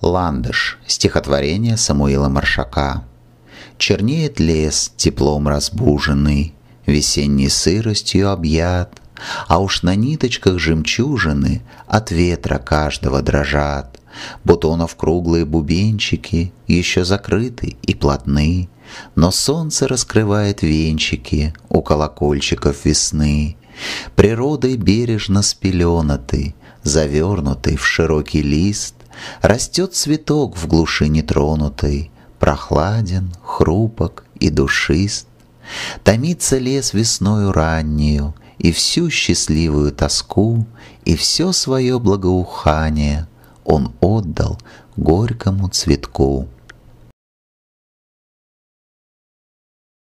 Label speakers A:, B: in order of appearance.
A: Ландыш. Стихотворение Самуила Маршака. Чернеет лес, теплом разбуженный, Весенней сыростью объят, А уж на ниточках жемчужины От ветра каждого дрожат. Бутонов круглые бубенчики Еще закрыты и плотны, Но солнце раскрывает венчики У колокольчиков весны. Природой бережно спеленаты, завернутый в широкий лист, Растет цветок в глуши нетронутой, Прохладен, хрупок и душист. Томится лес весною раннюю И всю счастливую тоску, И все свое благоухание Он отдал горькому цветку.